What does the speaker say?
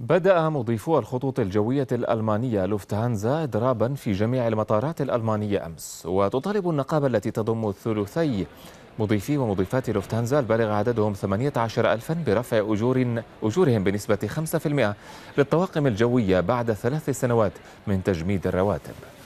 بدأ مضيفو الخطوط الجوية الألمانية لوفتهانزا إضرابا في جميع المطارات الألمانية أمس وتطالب النقابة التي تضم ثلثي مضيفي ومضيفات لوفتهانزا البالغ عددهم 18 ألفا برفع أجور أجورهم بنسبة 5% للطواقم الجوية بعد ثلاث سنوات من تجميد الرواتب